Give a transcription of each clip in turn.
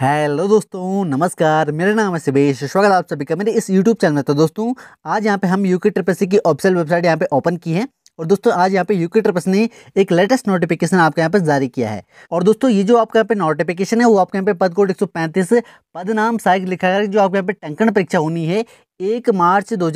hello दोस्तों नमस्कार मेरा नाम है सुबेश स्वागत आप सभी का मेरे इस यूट्यूब चैनल में तो दोस्तों आज यहाँ पे हम यूके ट्रिपल की ऑफिशियल वेबसाइट यहाँ पे ओपन की है और दोस्तों आज यहाँ पे यूके ट्रिपस ने एक लेटेस्ट नोटिफिकेशन आपके यहाँ पे जारी किया है और दोस्तों ये जो आपका यहाँ पे नोटिफिकेशन है वो आपके यहाँ पे पद कोड एक पद नाम सहायक लिखा गया जो आपके यहाँ पे टंकण परीक्षा होनी है एक मार्च दो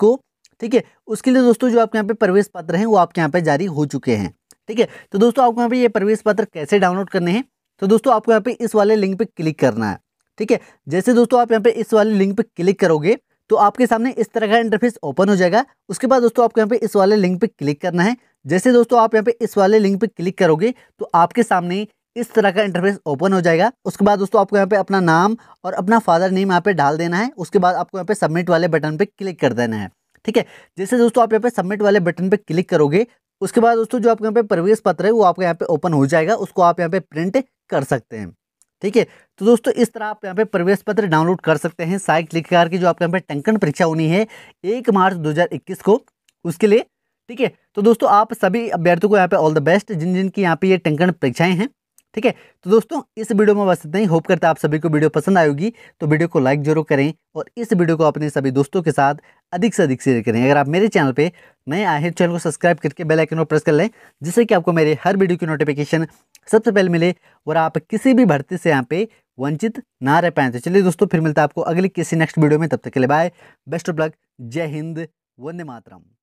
को ठीक है उसके लिए दोस्तों जो आपके यहाँ पे प्रवेश पत्र हैं वो आपके यहाँ पे जारी हो चुके हैं ठीक है तो दोस्तों आपको यहाँ पे ये प्रवेश पत्र कैसे डाउनलोड करने हैं तो दोस्तों आपको यहाँ पे इस वाले लिंक पे क्लिक करना है ठीक है जैसे दोस्तों आप यहाँ पे इस वाले लिंक पे क्लिक करोगे तो आपके सामने इस तरह का इंटरफेस ओपन हो जाएगा उसके बाद दोस्तों आपको यहाँ पे इस वाले लिंक पे क्लिक करना है जैसे दोस्तों आप यहाँ पे इस वाले लिंक पे क्लिक करोगे तो आपके सामने इस तरह का इंटरफेस ओपन हो जाएगा उसके बाद दोस्तों आपको यहाँ पे अपना नाम और अपना फादर नेम यहाँ पे डाल देना है उसके बाद आपको यहाँ पे सबमिट वाले बटन पे क्लिक कर देना है ठीक है जैसे दोस्तों आप यहाँ पे सबमिट वाले बटन पे क्लिक करोगे उसके बाद दोस्तों जो आपके यहाँ पे प्रवेश पत्र है वो आपके यहाँ पे ओपन हो जाएगा उसको आप यहाँ पे प्रिंट कर सकते हैं ठीक है तो दोस्तों इस तरह आप यहाँ पे प्रवेश पत्र डाउनलोड कर सकते हैं सहायक लेखाकार की जो आपके यहाँ पे टंकन परीक्षा होनी है एक मार्च 2021 को उसके लिए ठीक है तो दोस्तों आप सभी अभ्यर्थियों को यहाँ पे ऑल द बेस्ट जिन जिन की यहाँ पे ये टंकन परीक्षाएं हैं ठीक है तो दोस्तों इस वीडियो में बस इतना ही होप करता आप सभी को वीडियो पसंद आएगी तो वीडियो को लाइक जरूर करें और इस वीडियो को अपने सभी दोस्तों के साथ अधिक से अधिक शेयर करें अगर आप मेरे चैनल पे नए आए हैं चैनल को सब्सक्राइब करके बेल आइकन पर प्रेस कर लें जिससे कि आपको मेरे हर वीडियो की नोटिफिकेशन सबसे पहले मिले और आप किसी भी भर्ती से यहाँ पे वंचित ना रह पाए तो चलिए दोस्तों फिर मिलता है आपको अगले किसी नेक्स्ट वीडियो में तब तक के लिए बाय बेस्ट ऑफ लक जय हिंद वंदे मातरम